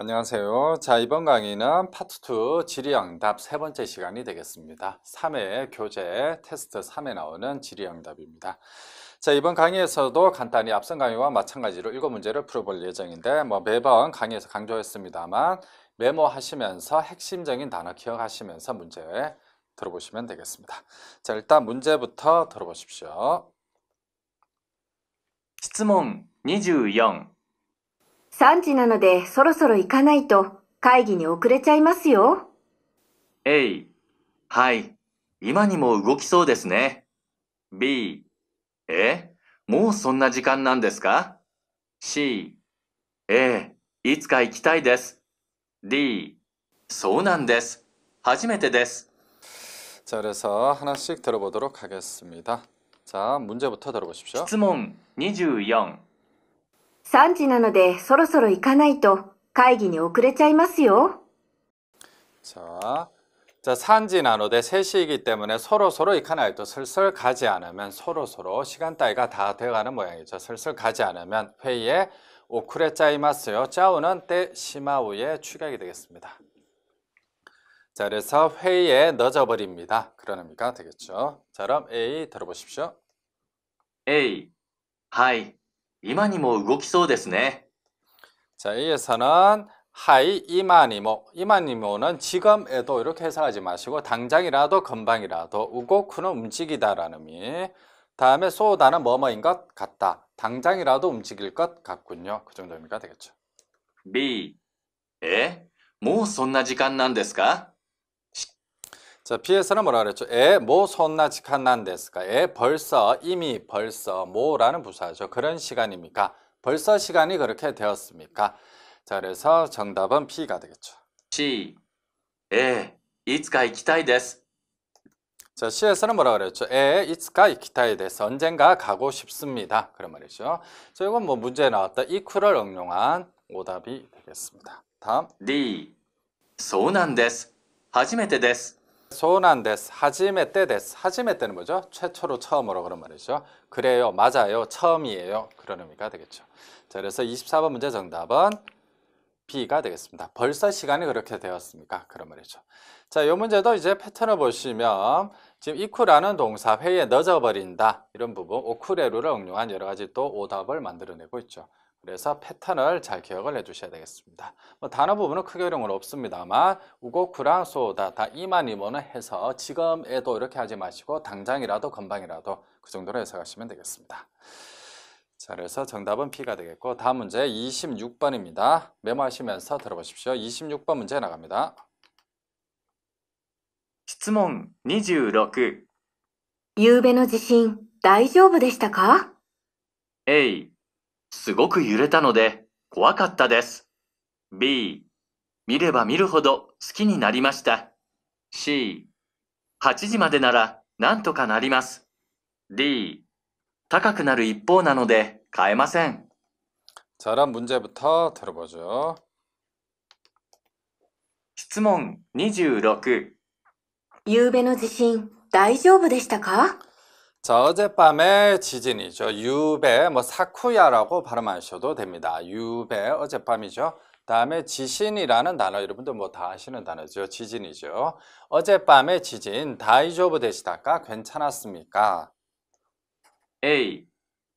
안녕하세요. 자, 이번 강의는 파트 2지리응답세 번째 시간이 되겠습니다. 3회 교재 테스트 3에 나오는 지리응답입니다 자, 이번 강의에서도 간단히 앞선 강의와 마찬가지로 일곱 문제를 풀어볼 예정인데 뭐 매번 강의에서 강조했습니다만 메모하시면서 핵심적인 단어 기억하시면서 문제 들어보시면 되겠습니다. 자, 일단 문제부터 들어보십시오. 質問24 3時なのでそろそろ行かないと会議に遅れちゃいますよ。A、はい、今にも動きそうですね。B、えもうそんな時間なんですか ?C、A、いつか行きたいです。D、そうなんです。初めてです。자그래서하나씩들어보도록하겠습니다자문제부터들어보십시오質問24 3時なのでそろそろ行かないと会議に遅れちゃいますよ. 자, 자 산지 나노데 3시이기 때문에 서로서로 이카나이도 슬슬 가지 않으면 서로서로 시간 따위가 다되어가는 모양이죠. 슬슬 가지 않으면 회의에 오쿠레 짜이마스요. 짜오는 때 시마우의 축격이 되겠습니다. 자, 그래서 회의에 늦어버립니다. 그러니까 되겠죠. 자, 그럼 A 들어보십시오. A. 하이. 今にも動きそうですね. 자, 여에서는 하이 이만이모 이만이모는 지금에도 이렇게 해석하지 마시고 당장이라도 금방이라도 우고쿠는 움직이다라는 의미 다음에 소다는 뭐뭐인 것 같다 당장이라도 움직일 것 같군요 그 정도 의미가 되겠죠 B えもそんな時間なんですか 자, 피에서는 뭐라 그랬죠? 에, 모, 손나, 직한난 데스까? 에, 벌써, 이미, 벌써, 모라는 부사죠. 그런 시간입니까? 벌써 시간이 그렇게 되었습니까? 자, 그래서 정답은 P가 되겠죠. C, 에, 이츠가 이키타이 데스. 자, C에서는 뭐라 그랬죠? 에, 이츠가 이키타이 데스. 언젠가 가고 싶습니다. 그런 말이죠. 자, 이건 뭐 문제에 나왔다. 이쿠를 응용한 오답이 되겠습니다. 다음. D, 소난 데스. 初めてです。 소난 데스, 하지메 때 데스. 하지메 때는 뭐죠? 최초로 처음으로 그런 말이죠. 그래요, 맞아요, 처음이에요. 그런 의미가 되겠죠. 자, 그래서 24번 문제 정답은 B가 되겠습니다. 벌써 시간이 그렇게 되었습니까? 그런 말이죠. 자, 이 문제도 이제 패턴을 보시면 지금 이쿠라는 동사 회에 넣어버린다 이런 부분 오쿠레루를 응용한 여러 가지 또 오답을 만들어내고 있죠. 그래서 패턴을 잘 기억을 해주셔야 되겠습니다. 뭐 단어 부분은 크게 어려운 없습니다만 우고쿠랑 소다 다 이만 이모는 해서 지금에도 이렇게 하지 마시고 당장이라도 금방이라도 그 정도로 해석하시면 되겠습니다. 자, 그래서 정답은 B가 되겠고 다음 문제 26번입니다. 메모하시면서 들어보십시오. 26번 문제 나갑니다. 質問 26. ゆうべの地震大丈夫でしたか A. すごく揺れたので怖かったです。b 見れば見るほど好きになりました。c 8時までならなんとかなります。d 高くなる一方なので買えません。자란문제부터들어보죠質問26。昨夜の地震大丈夫でしたか 자, 어젯밤에 지진이죠. 유배, 뭐 사쿠야라고 발음하셔도 됩니다. 유배, 어젯밤이죠. 다음에 지신이라는 단어 여러분들 뭐다 아시는 단어죠. 지진이죠. 어젯밤에 지진 다이조브 되시다가 괜찮았습니까? 에이,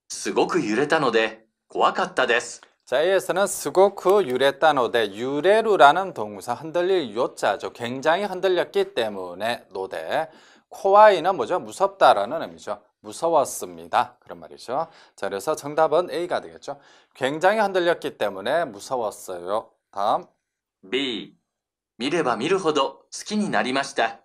すごく揺れたので怖かったです. 자, A에서는 스고쿠 유레타노데 유레루라는 동사 흔들릴 요자죠. 굉장히 흔들렸기 때문에 노데 코와이는 뭐죠? 무섭다라는 의미죠. 무서웠습니다. 그런 말이죠. 자, 그래서 정답은 A가 되겠죠. 굉장히 흔들렸기 때문에 무서웠어요. 다음. B. 미래바 미루호도 스킨이 나리마시다.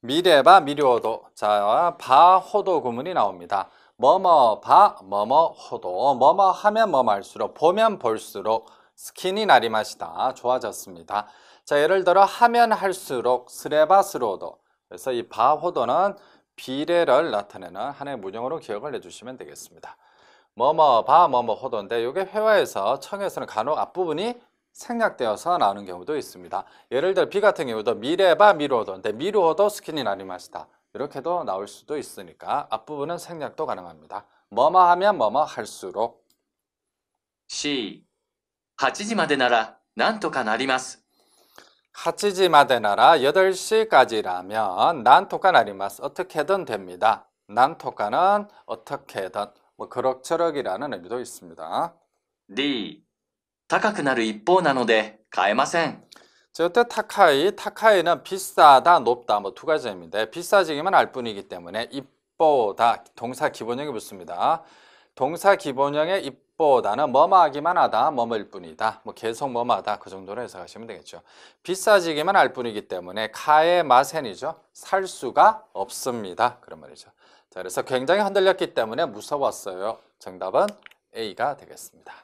미래바 미루호도 자, 바 호도 구문이 나옵니다. 뭐뭐 바 뭐뭐 호도. 뭐뭐 하면 뭐말수록 보면 볼수록 스킨이 나리마시다. 좋아졌습니다. 자, 예를 들어 하면 할수록 스레바스로도 그래서 이 바호도는 비례를 나타내는 한나의 문형으로 기억을 해주시면 되겠습니다. 뭐뭐 바 뭐뭐 호도인데 이게 회화에서 청에서는 간혹 앞부분이 생략되어서 나오는 경우도 있습니다. 예를 들어 비 같은 경우도 미래바 미루호도인데미루호도 스킨이 나리마시다 이렇게도 나올 수도 있으니까 앞부분은 생략도 가능합니다. 뭐뭐 하면 뭐뭐 할수록 시8시までならなんとかなります 8時마で 나라 8시까지라면 난토가 나리마스 어떻게든 됩니다. 난토가는 어떻게든 뭐 그럭저럭이라는 의미도 있습니다. 니高くなる一方な나노데가ま마센 네. 저때 타카이, 타카이는 비싸다, 높다 뭐 두 가지 의미인데 비싸지기만 할 뿐이기 때문에 입보다 동사 기본형이 붙습니다. 동사 기본형의 입 보다는 뭐뭐하기만 하다, 뭐뭐일 뿐이다. 뭐 계속 뭐뭐하다 그 정도로 해석하시면 되겠죠. 비싸지기만 할 뿐이기 때문에 카의 마센이죠. 살 수가 없습니다. 그런 말이죠. 자, 그래서 굉장히 흔들렸기 때문에 무서웠어요. 정답은 A가 되겠습니다.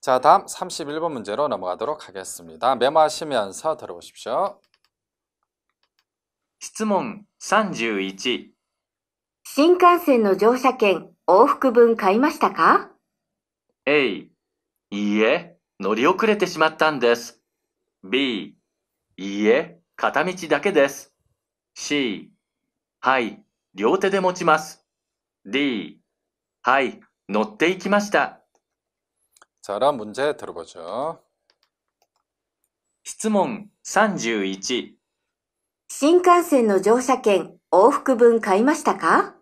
자, 다음 31번 문제로 넘어가도록 하겠습니다. 메모하시면서 들어보십시오. 質問3 1신칸센の乗車券往復分買いましたか A、いいえ、乗り遅れてしまったんです。B、いいえ、片道だけです。C、はい、両手で持ちます。D、はい、乗っていきました。자그문제들어보죠質問31新幹線の乗車券往復分買いましたか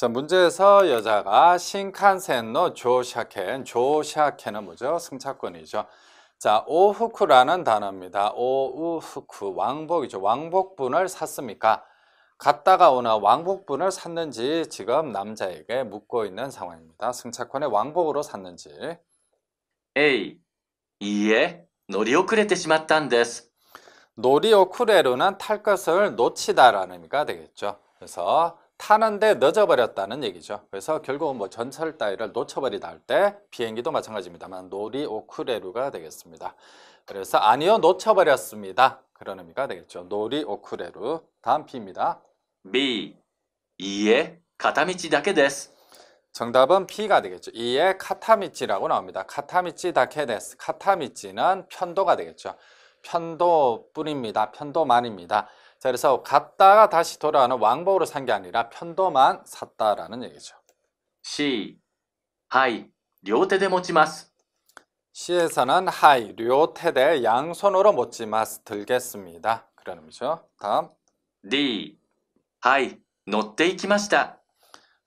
자, 문제에서 여자가 신칸센노 조샤켄, 조샤켄은 뭐죠? 승차권이죠. 자, 오후쿠라는 단어입니다. 오우후쿠, 왕복이죠. 왕복분을 샀습니까? 갔다가 오나 왕복분을 샀는지 지금 남자에게 묻고 있는 상황입니다. 승차권의 왕복으로 샀는지. 에이, 이에 노리오쿠레테しまったんです. 노리오쿠레로는 탈 것을 놓치다라는 의미가 되겠죠. 그래서 타는데 늦어버렸다는 얘기죠. 그래서 결국은 뭐 전철 따위를 놓쳐버리다 할 때 비행기도 마찬가지입니다만 놀이 오크레루가 되겠습니다. 그래서 아니요 놓쳐버렸습니다. 그런 의미가 되겠죠. 놀이 오크레루 다음 B입니다. B. 이에 카타미치 다케 데스. 정답은 B가 되겠죠. 이에 카타미치라고 나옵니다. 카타미치 다케 데스. 카타미치는 편도가 되겠죠. 편도뿐입니다. 편도만입니다. 자, 그래서 갔다가 다시 돌아오는 왕복으로 산 게 아니라 편도만 샀다라는 얘기죠. C. 하이, 両手で持ちます. C에서는 하이, 료테で 양손으로 못지마스 들겠습니다. 그런 의미죠. 다음. D. 하이, 노떼ていきまし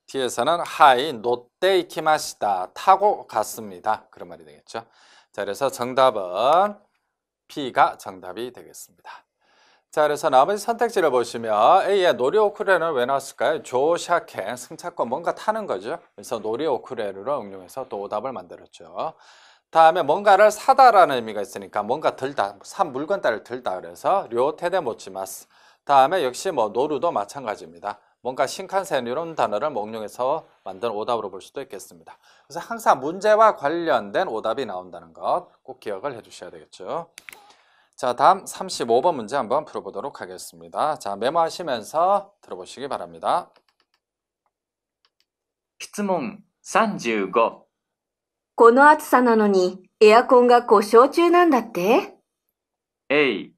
D에서는 하이, 노떼ていきま다 타고 갔습니다. 그런 말이 되겠죠. 자, 그래서 정답은 B가 정답이 되겠습니다. 자, 그래서 나머지 선택지를 보시면 아, A의 노리오크레는왜 나왔을까요? 조샤켄, 승차권 뭔가 타는 거죠. 그래서 노리오크레를 응용해서 또 오답을 만들었죠. 다음에 뭔가를 사다라는 의미가 있으니까 뭔가 들다, 산 물건 따를 들다 그래서 료테데모치마스. 다음에 역시 뭐 노루도 마찬가지입니다. 뭔가 신칸센 이런 단어를 뭐 응용해서 만든 오답으로 볼 수도 있겠습니다. 그래서 항상 문제와 관련된 오답이 나온다는 것 꼭 기억을 해주셔야 되겠죠. 자다음35번문제한번풀어보도록하겠습니다자메모하시면서들어보시기바랍니다質問35この暑さなのにエアコンが故障中なんだって A.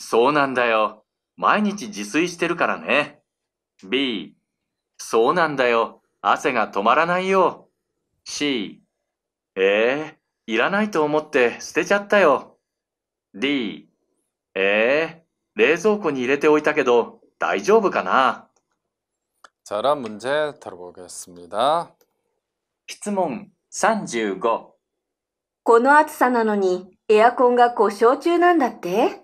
そうなんだよ。毎日自炊してるからね。B、そうなんだよ。汗が止まらないよ。C、ええー、いらないと思って捨てちゃったよ。D えー、冷蔵庫に入れておいたけど大丈夫かな 자, 그럼 문제 들어보겠습니다. 質問35この暑さなのにエアコンが故障中なんだって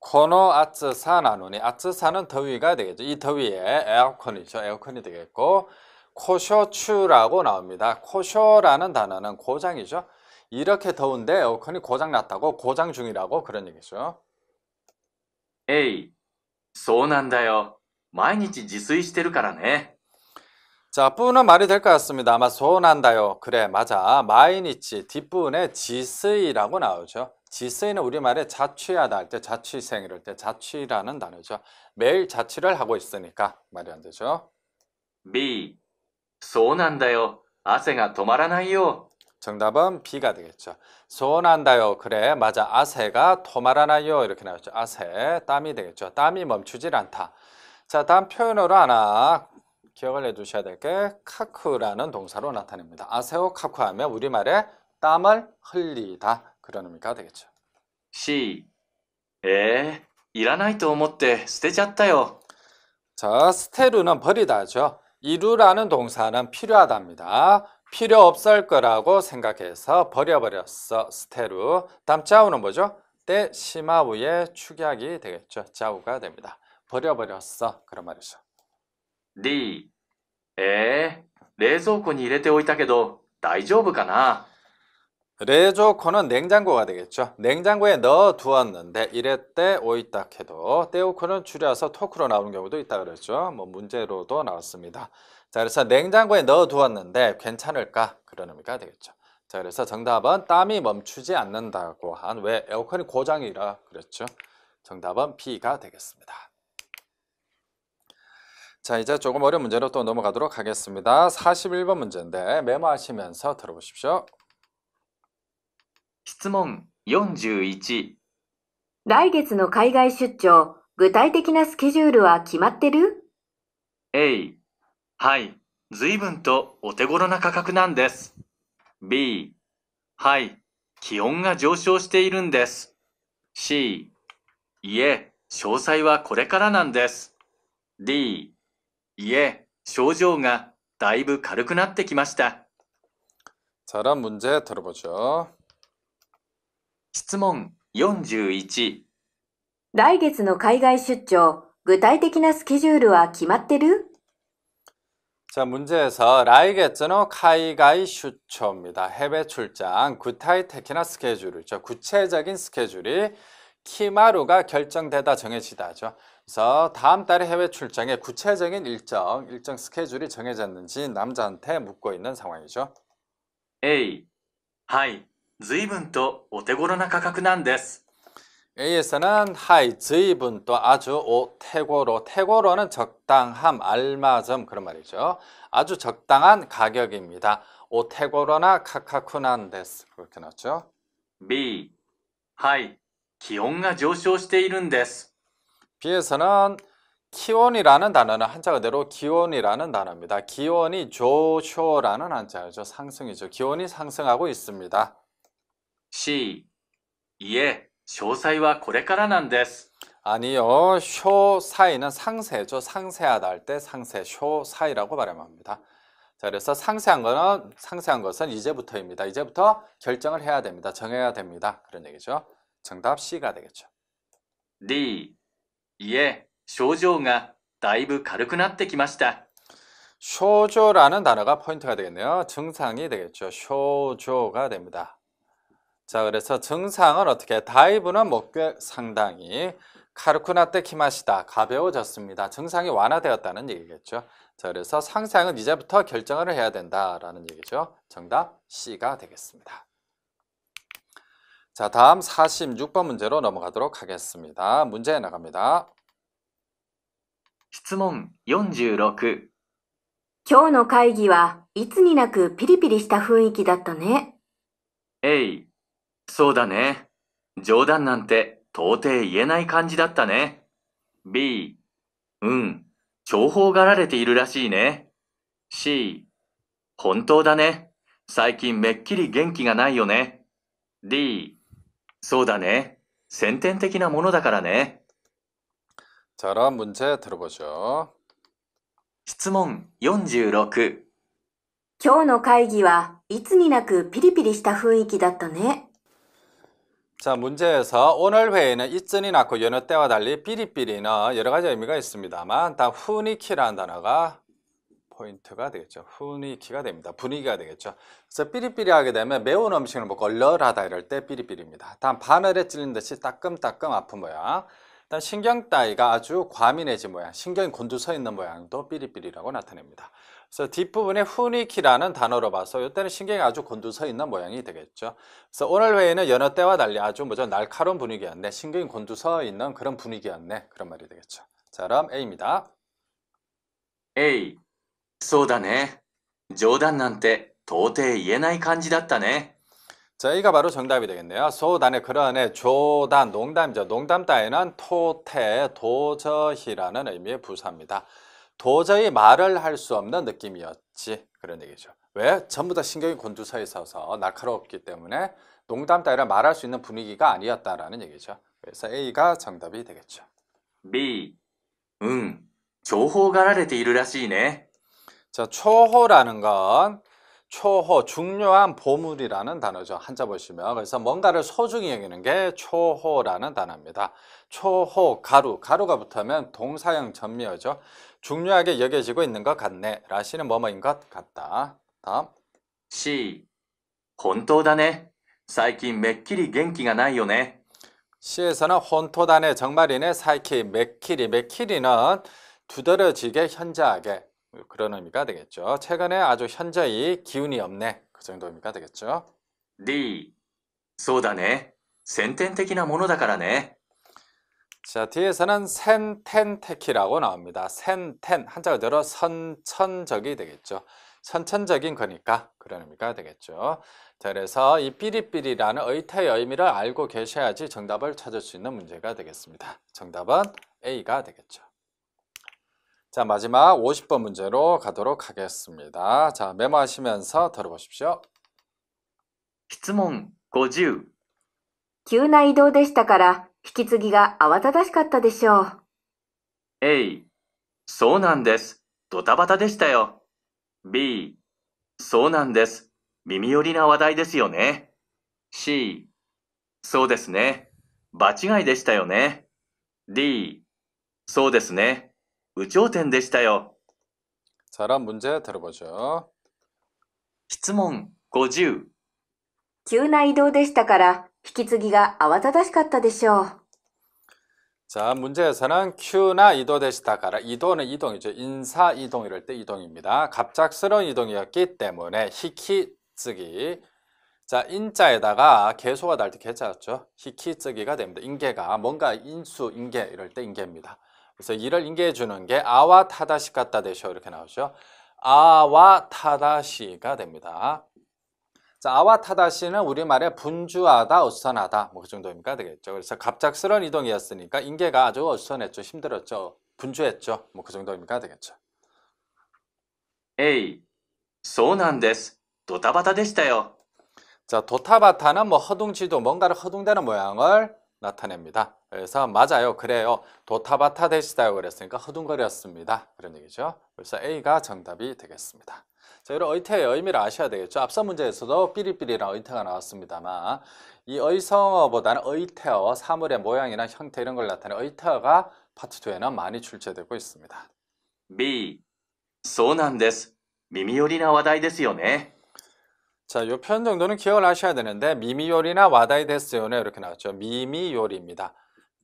코노 아츠사 나누니 아츠사는 더위가 되겠죠. 이 더위에 에어컨이죠. 에어컨이 되겠고 코쇼추라고 나옵니다. 코쇼라는 단어는 고장이죠. 이렇게 더운데 에어컨이 고장 났다고 고장 중이라고 그런 얘기죠. えい、そうなんだよ。毎日自炊してるからね。 자, 뿌는 말이 될 것 같습니다. 아마 소원한다요. 그래, 맞아. 마이니치, 뒷부분에 지스이라고 나오죠. 지스이는 우리말에 자취하다 할 때, 자취생 이럴 때 자취라는 단어죠. 매일 자취를 하고 있으니까 말이 안 되죠. B, 소원한다요. 아세가 도마라나요. 정답은 B가 되겠죠. 소원한다요. 그래. 맞아. 아세가 토말하나요. 이렇게 나왔죠. 아세. 땀이 되겠죠. 땀이 멈추질 않다. 자, 다음 표현으로 하나 기억을 해 두셔야 될 게 카크라는 동사로 나타냅니다. 아세오 카크 하면 우리말에 땀을 흘리다. 그런 의미가 되겠죠. C. 에, 이라ないと思って捨てちゃったよ. 자, 스테루는 버리다죠. 이루라는 동사는 필요하답니다. 필요 없을 거라고 생각해서 버려버렸어. 스테루. 다음 자우는 뭐죠? 때 심하우의 축약이 되겠죠. 자우가 됩니다. 버려버렸어. 그런 말이죠. D えー冷蔵庫に入れておいたけど大丈夫가나 레조코는 냉장고가 되겠죠. 냉장고에 넣어 두었는데 이랬대 오이딱 해도 떼오코는 줄여서 토크로 나오는 경우도 있다 그랬죠. 뭐 문제로도 나왔습니다. 자, 그래서 냉장고에 넣어두었는데 괜찮을까? 그런 의미가 되겠죠. 자, 그래서 정답은 땀이 멈추지 않는다고 한 왜 에어컨이 고장이라 그랬죠. 정답은 B가 되겠습니다. 자, 이제 조금 어려운 문제로 또 넘어가도록 하겠습니다. 41번 문제인데 메모하시면서 들어보십시오. 질문 4 1来月の海外出張具体的なスケジュールは決まってる A、はい、随分とお手頃な価格なんです。B、はい、気温が上昇しているんです。C、いえ、詳細はこれからなんです。D、いえ、症状がだいぶ軽くなってきました。자란문제들어보죠質問41来月の海外出張、具体的なスケジュールは決まってる 자, 문제에서 라이게츠노 카이가이 슈초입니다. 해외 출장, 구타이 테키나 스케줄이죠. 구체적인 스케줄이 키마루가 결정되다 정해지다죠. 그래서 다음 달에 해외 출장의 구체적인 일정, 일정 스케줄이 정해졌는지 남자한테 묻고 있는 상황이죠. A はい、随分とお手頃な価格なんです。 A에서는 하이, 즈이분또 아주 오, 태고로 태고로는 적당함, 알맞음 그런 말이죠 아주 적당한 가격입니다 오 태고로나 카카쿠난 데스 그렇게 나왔죠 B 하이, 기온가 조쇼しているんです B에서는 기온이라는 단어는 한자 그대로 기온이라는 단어입니다 기온이 조쇼라는 한자죠 상승이죠 기온이 상승하고 있습니다 C 예詳細はこれからなんです。 아니요. 쇼사이는 상세죠. 상세하다 할 때 상세 쇼사이라고 발음합니다. 자, 그래서 상세한 거는 상세한 것은 이제부터입니다. 이제부터 결정을 해야 됩니다. 정해야 됩니다. 그런 얘기죠. 정답 C가 되겠죠. D. 네, 예, 쇼조가 だいぶ軽くなってきました. 쇼조라는 단어가 포인트가 되겠네요. 증상이 되겠죠. 쇼조가 됩니다. 자, 그래서 증상은 어떻게? 다이브는 목격 상당히 카르쿠나 때 키마시다 가벼워졌습니다. 증상이 완화되었다는 얘기겠죠. 자, 그래서 상상은 이제부터 결정을 해야 된다라는 얘기죠. 정답 C가 되겠습니다. 자, 다음 46번 문제로 넘어가도록 하겠습니다. 문제 나갑니다. 질문 4 6今日の会議はいつになくピリピリした雰囲気だったねえ そうだね。冗談なんて到底言えない感じだったね。B、うん、重宝がられているらしいね。C、本当だね。最近めっきり元気がないよね。D、そうだね。先天的なものだからね。자그문제들어보죠質問46今日の会議はいつになくピリピリした雰囲気だったね。자 문제에서 오늘 회의는 이전이 났고 여느 때와 달리 삐리삐리는 여러 가지 의미가 있습니다만 다 후니키라는 단어가 포인트가 되겠죠. 후니키가 됩니다. 분위기가 되겠죠. 그래서 삐리삐리하게 되면 매운 음식을 먹고 얼얼하다 이럴 때 삐리삐리입니다. 다음 바늘에 찔린 듯이 따끔따끔 아픈 모양. 다음 신경 따위가 아주 과민해진 모양. 신경이 곤두서 있는 모양도 삐리삐리라고 나타냅니다. 그래서 뒷부분에 후니키라는 단어로 봐서 이때는 신경이 아주 곤두서 있는 모양이 되겠죠. 그래서 오늘 회의는 여느 때와 달리 아주 뭐죠 날카로운 분위기였네. 신경이 곤두서 있는 그런 분위기였네. 그런 말이 되겠죠. 자 그럼 A입니다. A そうだね冗談なんて到底言えない感じだったね 자, A가 바로 정답이 되겠네요. 소단의 그러네 조단, 농담이죠. 농담 따위는 토테, 도저히라는 의미의 부사입니다. 도저히 말을 할 수 없는 느낌이었지 그런 얘기죠. 왜? 전부 다 신경이 곤두서 있어서 날카롭기 때문에 농담 따위라 말할 수 있는 분위기가 아니었다라는 얘기죠. 그래서 A가 정답이 되겠죠. B, 응, 교호가라레ているらしいね. 자, 초호라는 건 초호, 중요한 보물이라는 단어죠. 한자 보시면. 그래서 뭔가를 소중히 여기는 게 초호라는 단어입니다. 초호, 가루, 가루가 붙으면 동사형 전미어죠. 중요하게 여겨지고 있는 것 같네. 라시는 뭐뭐인 것 같다. 다음. C. 本当だね.最近めっきり元気がないよね. C에서는 혼토단의 정말이네. 사이키 맥키리. 맥키리는 두드러지게 현저하게 그런 의미가 되겠죠. 최근에 아주 현저히 기운이 없네. 그 정도 의미가 되겠죠. D. そうだね先天키なものだからね 자, 뒤에서는 센텐테키라고 나옵니다. 센텐, 한자 그대로 선천적이 되겠죠. 선천적인 거니까 그런 의미가 되겠죠. 자, 그래서 이 삐리삐리라는 의태의 의미를 알고 계셔야지 정답을 찾을 수 있는 문제가 되겠습니다. 정답은 A가 되겠죠. 자, 마지막 50번 문제로 가도록 하겠습니다. 자, 메모하시면서 들어보십시오. 質問50急な移動でしたから 引き継ぎが慌ただしかったでしょう。A、そうなんです。ドタバタでしたよ。B、そうなんです。耳寄りな話題ですよね。C、そうですね。場違いでしたよね。D、そうですね。有頂天でしたよ。사람문제들어보죠質問50急な移動でしたから引き継ぎが慌ただしかったでしょう。 자, 문제에서는 큐나 이도 되시다가라 이도는 이동이죠. 인사 이동 이럴 때 이동입니다. 갑작스러운 이동이었기 때문에 히키쓰기 자, 인자에다가 개소가 날 때 개자였죠. 히키쓰기가 됩니다. 인계가 뭔가 인수, 인계 이럴 때 인계입니다. 그래서 이를 인계해 주는 게 아와 타다시 같다 되셔 이렇게 나오죠. 아와 타다시가 됩니다. 자, 아와타다시는 우리말에 분주하다, 어수선하다 뭐 그 정도입니까 되겠죠. 그래서 갑작스런 이동이었으니까 인계가 아주 어수선했죠. 힘들었죠. 분주했죠. 뭐 그 정도입니까 되겠죠. 에이, 소난데스. 도타바타데시타요. 자, 도타바타는 뭐 허둥지도 뭔가를 허둥대는 모양을 나타냅니다. 그래서 맞아요. 그래요. 도타바타 데시다요 그랬으니까 허둥거렸습니다. 그런 얘기죠. 그래서 A가 정답이 되겠습니다. 자, 여러분 의태의 의미를 아셔야 되겠죠. 앞선 문제에서도 삐리삐리랑 라 의태가 나왔습니다만 이 의성어보다는 의태어, 사물의 모양이나 형태 이런 걸 나타내는 의태어가 파트 2에는 많이 출제되고 있습니다. B そうなんです. 미미요리나 와다이ですよね. 자, 요 표현 정도는 기억을 하셔야 되는데 미미요리나 와다이 데스요네 이렇게 나왔죠. 미미요리입니다.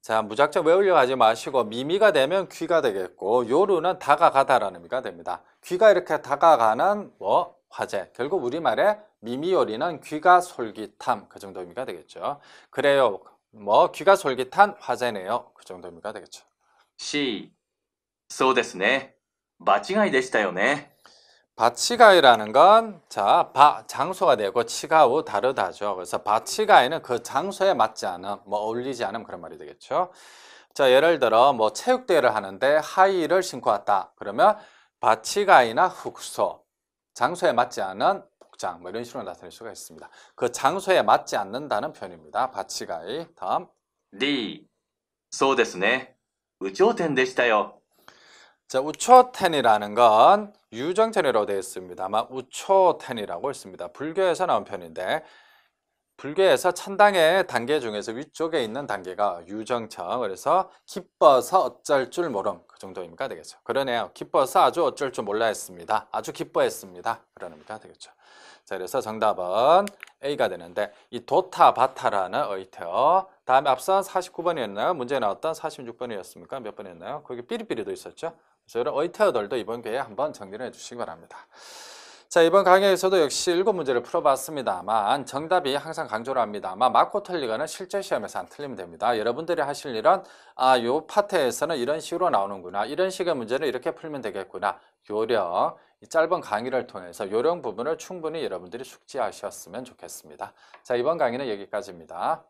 자, 무작정 외우려고 하지 마시고 미미가 되면 귀가 되겠고 요루는 다가가다라는 의미가 됩니다. 귀가 이렇게 다가가는 뭐 화제. 결국 우리말에 미미요리는 귀가 솔깃함 그 정도 의미가 되겠죠. 그래요. 뭐 귀가 솔깃한 화제네요. 그 정도 의미가 되겠죠. C. そうですね。間違いでしたよね。 바치가이라는 건, 자, 바, 장소가 되고 치가우 다르다죠. 그래서 바치가이는 그 장소에 맞지 않은뭐 어울리지 않음 그런 말이 되겠죠. 자, 예를 들어, 뭐 체육대회를 하는데 하이를 신고 왔다. 그러면 바치가이나 흑소, 장소에 맞지 않은 복장, 뭐 이런 식으로 나타낼 수가 있습니다. 그 장소에 맞지 않는다는 표현입니다. 바치가이. 다음. 리. 네. 소うですね宇宙天でしたよ 자, 우초텐이라는 건 유정텐이라고 되어 있습니다. 아마 우초텐이라고 있습니다. 불교에서 나온 편인데 불교에서 천당의 단계 중에서 위쪽에 있는 단계가 유정청 그래서 기뻐서 어쩔 줄 모름 그 정도입니까 되겠죠. 그러네요. 기뻐서 아주 어쩔 줄 몰라 했습니다. 아주 기뻐했습니다. 그러니까 되겠죠. 자 그래서 정답은 A가 되는데 이 도타바타라는 어이태어 다음에 앞선 49번이었나요? 문제 나왔던 46번이었습니까? 몇 번이었나요? 거기 삐리삐리도 있었죠. 저희는 어이테어들도 이번 기회에 한번 정리를 해주시기 바랍니다. 자 이번 강의에서도 역시 일곱 문제를 풀어봤습니다만 정답이 항상 강조를 합니다만 맞고 틀리거는 실제 시험에서 안 틀리면 됩니다. 여러분들이 하실 일은 아요 파트에서는 이런 식으로 나오는구나 이런 식의 문제는 이렇게 풀면 되겠구나 요령 이 짧은 강의를 통해서 요령 부분을 충분히 여러분들이 숙지하셨으면 좋겠습니다. 자 이번 강의는 여기까지입니다.